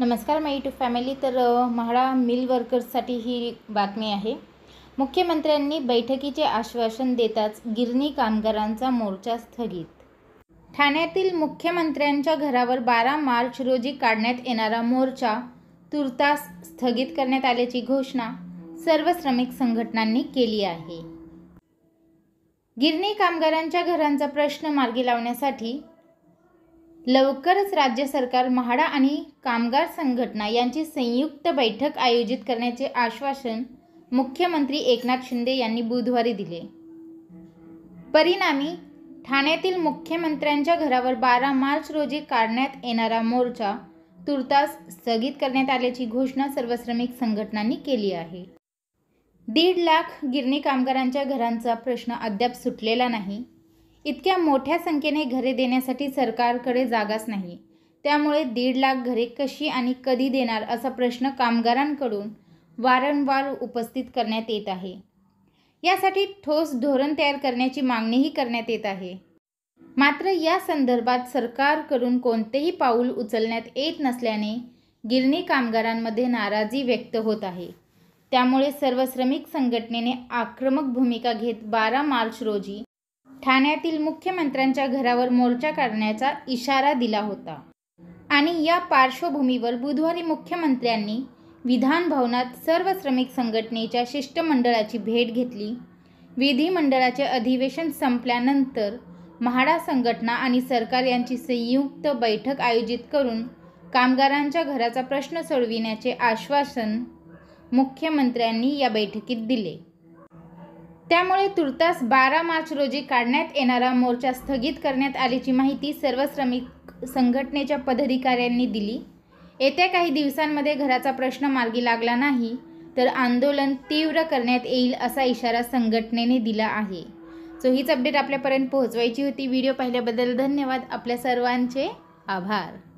नमस्कार माय to family तर MHADA mill वर्कर्ससाठी ही बातमी आहे मुख्यमंत्र्यांनी बैठकीचे आश्वासन देताच गिरणी कामगारांचा मोर्चा स्थगित ठाण्यातील मुख्यमंत्र्यांच्या घरावर बारा मार्च रोजी काढण्यात येणारा मोर्चा तुर्तास स्थगित करण्यात आल्याची घोषणा सर्व श्रमिक संघटनांनी केली आहे गिरणी कामगारांच्या घरांचा प्रश्न मार्गी लावण्यासाठी लवकरच राज्य सरकार म्हाडा आणि कामगार संघटना यांची संयुक्त बैठक आयोजित करण्याचे आश्वासन मुख्यमंत्री एकनाथ शिंदे यांनी बुधवारी दिले परिणामी ठाण्यातील मुख्यमंत्र्यांच्या घरावर बारा मार्च रोजी काढण्यात येणारा मोर्चा तुर्तास स्थगित करण्यात आल्याची घोषणा सर्व श्रमिक संघटनांनी केली आहे दीड लाख गिरणी कामगारांच्या घरांचा प्रश्न अद्याप सुटलेला नाही इतक्या मोठ्या संख्येने घरे देण्यासाठी सरकारकडे जागाच नाही त्यामुळे दीड लाख घरे कशी आणि कधी देणार असा प्रश्न कामगारांकडून वारंवार उपस्थित करण्यात येत आहे यासाठी ठोस धोरण तयार करण्याची मागणीही करण्यात येत आहे मात्र या संदर्भात सरकारकडून कोणतेही पाऊल उचलण्यात येत नसल्याने गिरणी कामगारांमध्ये नाराजी व्यक्त होत आहे त्यामुळे सर्व श्रमिक संघटनेने आक्रमक भूमिका घेत बारा मार्च रोजी ठाण्यातील मुख्यमंत्र्यांच्या घरावर मोर्चा काढण्याचा इशारा दिला होता आणि या पार्श्वभूमीवर बुधवारी मुख्यमंत्र्यांनी विधानभवनात सर्व श्रमिक संघटनेच्या शिष्टमंडळाची भेट घेतली विधिमंडळाचे अधिवेशन संपल्यानंतर म्हाडा संघटना आणि सरकार यांची संयुक्त बैठक आयोजित करून कामगारांच्या घराचा प्रश्न सोडविण्याचे आश्वासन मुख्यमंत्र्यांनी या बैठकीत दिले त्यामुळे तुर्तास बारा मार्च रोजी काढण्यात येणारा मोर्चा स्थगित करण्यात आल्याची माहिती सर्व श्रमिक संघटनेच्या पदाधिकाऱ्यांनी दिली येत्या काही दिवसांमध्ये घराचा प्रश्न मार्गी लागला नाही तर आंदोलन तीव्र करण्यात येईल असा इशारा संघटनेने दिला आहे सो हीच अपडेट आपल्यापर्यंत पोहोचवायची होती व्हिडिओ पाहिल्याबद्दल धन्यवाद आपल्या सर्वांचे आभार